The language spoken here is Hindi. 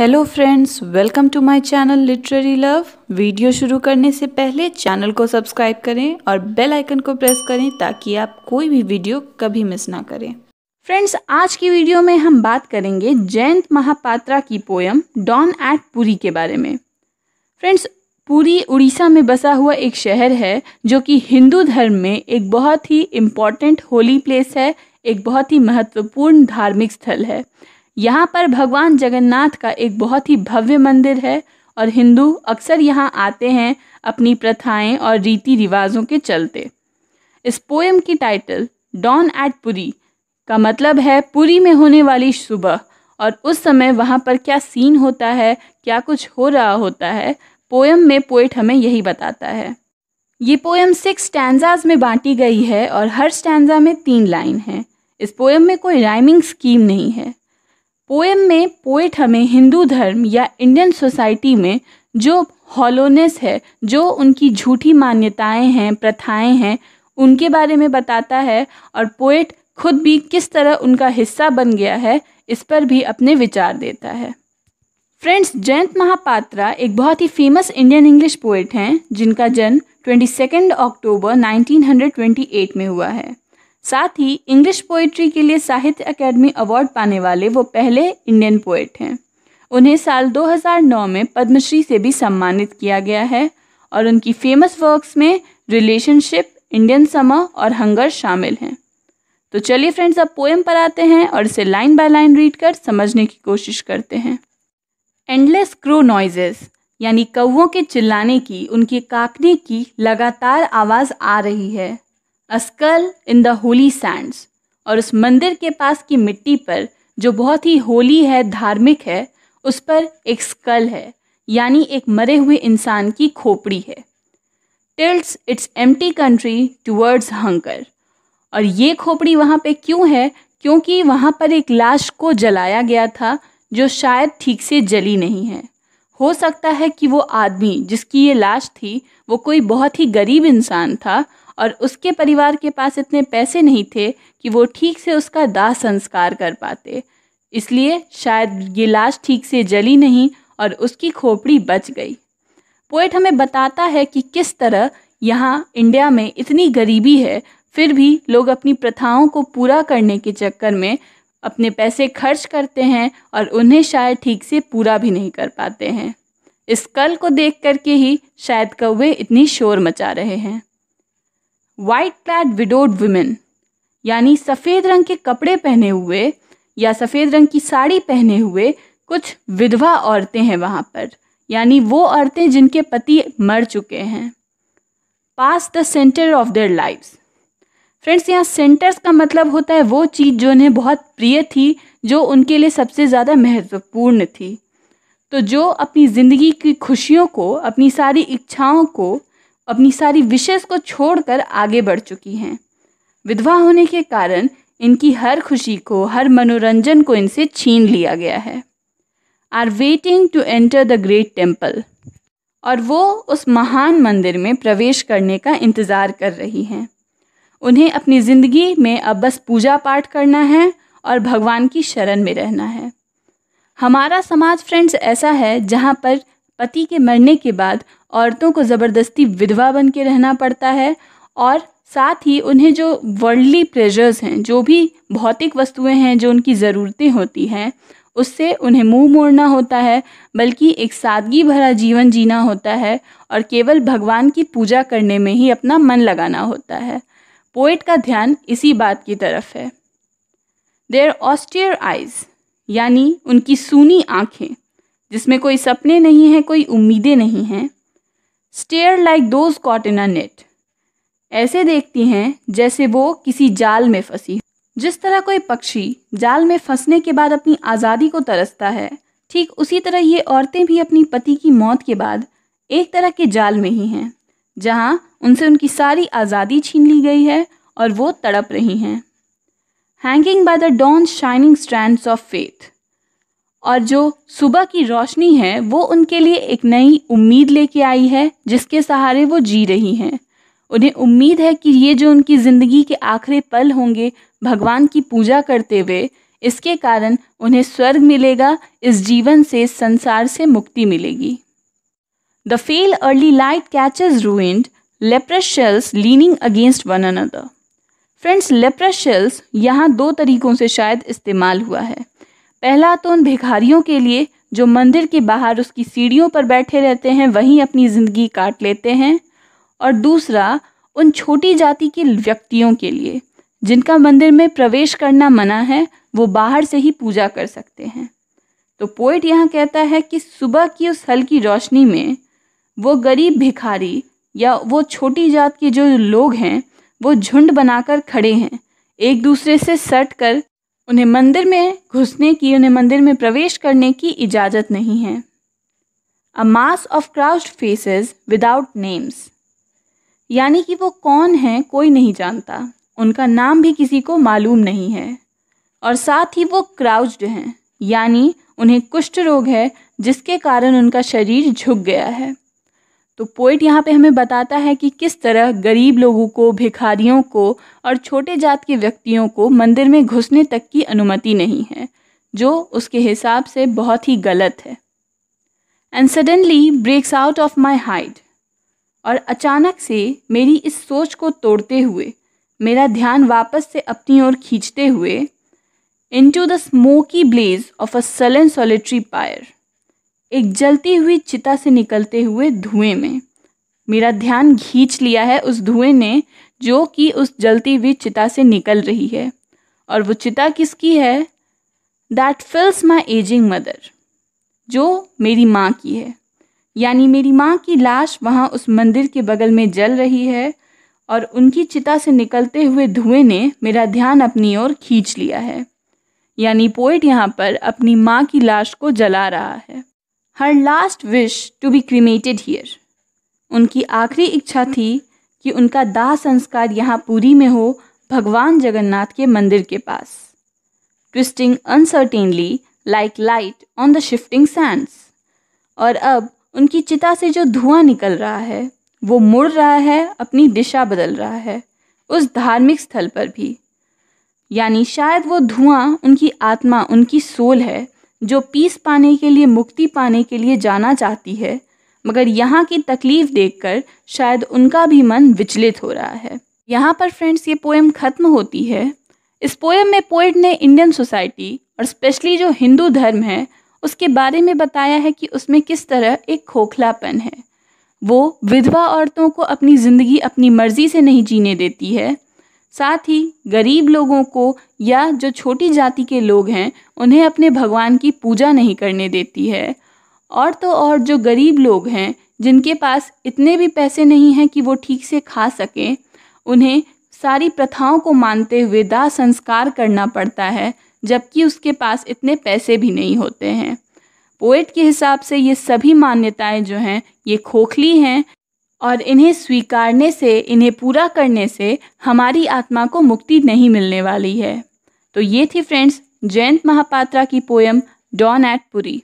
hello friends welcome to my channel literary love video शुरू करने से पहले चैनल को सब्सक्राइब करें और बेल आइकन को प्रेस करें ताकि आप कोई भी वीडियो कभी मिस ना करें फ्रेंड्स आज की वीडियो में हम बात करेंगे जयंत महापात्रा की पोयम डॉन एट पुरी के बारे में फ्रेंड्स पुरी उड़ीसा में बसा हुआ एक शहर है जो कि हिंदू धर्म में एक बहुत ही इम्पॉर्टेंट होली प्लेस है एक बहुत ही महत्वपूर्ण धार्मिक स्थल है यहाँ पर भगवान जगन्नाथ का एक बहुत ही भव्य मंदिर है और हिंदू अक्सर यहाँ आते हैं अपनी प्रथाएं और रीति रिवाजों के चलते इस पोएम की टाइटल डॉन एट पुरी का मतलब है पुरी में होने वाली सुबह और उस समय वहाँ पर क्या सीन होता है क्या कुछ हो रहा होता है पोएम में पोइट हमें यही बताता है ये पोएम सिक्स स्टैंडाज में बांटी गई है और हर स्टैंडा में तीन लाइन है इस पोएम में कोई राइमिंग स्कीम नहीं है पोएम में पोएट हमें हिंदू धर्म या इंडियन सोसाइटी में जो हॉलोनेस है जो उनकी झूठी मान्यताएं हैं प्रथाएं हैं उनके बारे में बताता है और पोएट खुद भी किस तरह उनका हिस्सा बन गया है इस पर भी अपने विचार देता है फ्रेंड्स जयंत महापात्रा एक बहुत ही फेमस इंडियन इंग्लिश पोएट हैं जिनका जन्म ट्वेंटी सेकेंड अक्टूबर 1928 में हुआ है साथ ही इंग्लिश पोइट्री के लिए साहित्य अकेडमी अवार्ड पाने वाले वो पहले इंडियन पोइट हैं उन्हें साल 2009 में पद्मश्री से भी सम्मानित किया गया है और उनकी फेमस वर्क्स में रिलेशनशिप इंडियन समर और हंगर शामिल हैं तो चलिए फ्रेंड्स अब पोएम पर आते हैं और इसे लाइन बाय लाइन रीड कर समझने की कोशिश करते हैं एंडलेस क्रो नॉइजेस यानी कौओं के चिल्लाने की उनके काकने की लगातार आवाज़ आ रही है a skull in the holy sands और उस मंदिर के पास की मिट्टी पर जो बहुत ही होली है धार्मिक है उस पर एक स्कल है यानी एक मरे हुए इंसान की खोपड़ी है tilts its empty country towards hunger और ये खोपड़ी वहाँ पे क्यों है क्योंकि वहाँ पर एक लाश को जलाया गया था जो शायद ठीक से जली नहीं है हो सकता है कि वो आदमी जिसकी ये लाश थी वो कोई बहुत ही गरीब इंसान था और उसके परिवार के पास इतने पैसे नहीं थे कि वो ठीक से उसका दाह संस्कार कर पाते इसलिए शायद ये लाश ठीक से जली नहीं और उसकी खोपड़ी बच गई पोएट हमें बताता है कि किस तरह यहाँ इंडिया में इतनी गरीबी है फिर भी लोग अपनी प्रथाओं को पूरा करने के चक्कर में अपने पैसे खर्च करते हैं और उन्हें शायद ठीक से पूरा भी नहीं कर पाते हैं इस कल को देख करके ही शायद कौवे इतनी शोर मचा रहे हैं वाइट क्लैड विडोड वुमेन यानी सफ़ेद रंग के कपड़े पहने हुए या सफ़ेद रंग की साड़ी पहने हुए कुछ विधवा औरतें हैं वहाँ पर यानी वो औरतें जिनके पति मर चुके हैं past the centre of their lives friends यहाँ सेंटर्स का मतलब होता है वो चीज़ जो उन्हें बहुत प्रिय थी जो उनके लिए सबसे ज़्यादा महत्वपूर्ण थी तो जो अपनी ज़िंदगी की खुशियों को अपनी सारी इच्छाओं को अपनी सारी विशेष को छोड़कर आगे बढ़ चुकी हैं विधवा होने के कारण इनकी हर खुशी को हर मनोरंजन को इनसे छीन लिया गया है are waiting to enter the great temple और वो उस महान मंदिर में प्रवेश करने का इंतज़ार कर रही हैं उन्हें अपनी ज़िंदगी में अब बस पूजा पाठ करना है और भगवान की शरण में रहना है हमारा समाज फ्रेंड्स ऐसा है जहाँ पर पति के मरने के बाद औरतों को ज़बरदस्ती विधवा बन के रहना पड़ता है और साथ ही उन्हें जो वर्ल्डली प्रेजर्स हैं जो भी भौतिक वस्तुएं हैं जो उनकी ज़रूरतें होती हैं उससे उन्हें मुंह मोड़ना होता है बल्कि एक सादगी भरा जीवन जीना होता है और केवल भगवान की पूजा करने में ही अपना मन लगाना होता है पोइट का ध्यान इसी बात की तरफ है देयर ऑस्टियर आइज यानी उनकी सूनी आँखें जिसमें कोई सपने नहीं हैं कोई उम्मीदें नहीं हैं stare like those caught in a net ऐसे देखती हैं जैसे वो किसी जाल में फंसी जिस तरह कोई पक्षी जाल में फंसने के बाद अपनी आज़ादी को तरसता है ठीक उसी तरह ये औरतें भी अपनी पति की मौत के बाद एक तरह के जाल में ही हैं जहाँ उनसे उनकी सारी आज़ादी छीन ली गई है और वो तड़प रही हैं hanging by the dawn shining strands of faith और जो सुबह की रोशनी है वो उनके लिए एक नई उम्मीद लेके आई है जिसके सहारे वो जी रही हैं उन्हें उम्मीद है कि ये जो उनकी ज़िंदगी के आखिरी पल होंगे भगवान की पूजा करते हुए इसके कारण उन्हें स्वर्ग मिलेगा इस जीवन से संसार से मुक्ति मिलेगी the frail early light catches ruined leprous shells leaning against one another friends leprous shells यहाँ दो तरीक़ों से शायद इस्तेमाल हुआ है पहला तो उन भिखारियों के लिए जो मंदिर के बाहर उसकी सीढ़ियों पर बैठे रहते हैं वहीं अपनी ज़िंदगी काट लेते हैं और दूसरा उन छोटी जाति के व्यक्तियों के लिए जिनका मंदिर में प्रवेश करना मना है वो बाहर से ही पूजा कर सकते हैं तो पोइट यहाँ कहता है कि सुबह की उस हल्की रोशनी में वो गरीब भिखारी या वो छोटी जात के जो लोग हैं वो झुंड बनाकर खड़े हैं एक दूसरे से सट कर उन्हें मंदिर में घुसने की उन्हें मंदिर में प्रवेश करने की इजाज़त नहीं है a mass of crowd faces without names यानी कि वो कौन है कोई नहीं जानता उनका नाम भी किसी को मालूम नहीं है और साथ ही वो क्राउज्ड हैं यानी उन्हें कुष्ठ रोग है जिसके कारण उनका शरीर झुक गया है तो पोइट यहाँ पे हमें बताता है कि किस तरह गरीब लोगों को भिखारियों को और छोटे जात के व्यक्तियों को मंदिर में घुसने तक की अनुमति नहीं है जो उसके हिसाब से बहुत ही गलत है and suddenly breaks out of my height और अचानक से मेरी इस सोच को तोड़ते हुए मेरा ध्यान वापस से अपनी ओर खींचते हुए into the smoky blaze of a sullen solitary pyre एक जलती हुई चिता से निकलते हुए धुएं में मेरा ध्यान खींच लिया है उस धुएं ने जो कि उस जलती हुई चिता से निकल रही है और वो चिता किसकी है that fills my ageing mother जो मेरी माँ की है यानी मेरी माँ की लाश वहाँ उस मंदिर के बगल में जल रही है और उनकी चिता से निकलते हुए धुएं ने मेरा ध्यान अपनी ओर खींच लिया है यानी पोइट यहाँ पर अपनी माँ की लाश को जला रहा है her last wish to be cremated here उनकी आखिरी इच्छा थी कि उनका दाह संस्कार यहाँ पूरी में हो भगवान जगन्नाथ के मंदिर के पास twisting uncertainly like light on the shifting sands और अब उनकी चिता से जो धुआं निकल रहा है वो मुड़ रहा है अपनी दिशा बदल रहा है उस धार्मिक स्थल पर भी यानी शायद वो धुआं उनकी आत्मा उनकी सोल है जो पीस पाने के लिए मुक्ति पाने के लिए जाना चाहती है मगर यहाँ की तकलीफ़ देखकर शायद उनका भी मन विचलित हो रहा है यहाँ पर फ्रेंड्स ये पोएम ख़त्म होती है इस पोएम में पोइट ने इंडियन सोसाइटी और स्पेशली जो हिंदू धर्म है उसके बारे में बताया है कि उसमें किस तरह एक खोखलापन है वो विधवा औरतों को अपनी ज़िंदगी अपनी मर्ज़ी से नहीं जीने देती है साथ ही गरीब लोगों को या जो छोटी जाति के लोग हैं उन्हें अपने भगवान की पूजा नहीं करने देती है और तो और जो गरीब लोग हैं जिनके पास इतने भी पैसे नहीं हैं कि वो ठीक से खा सकें उन्हें सारी प्रथाओं को मानते हुए दाह संस्कार करना पड़ता है जबकि उसके पास इतने पैसे भी नहीं होते हैं पोइट के हिसाब से ये सभी मान्यताएं जो हैं ये खोखली हैं और इन्हें स्वीकारने से इन्हें पूरा करने से हमारी आत्मा को मुक्ति नहीं मिलने वाली है तो ये थी फ्रेंड्स जयंत महापात्रा की पोयम डॉन एट पुरी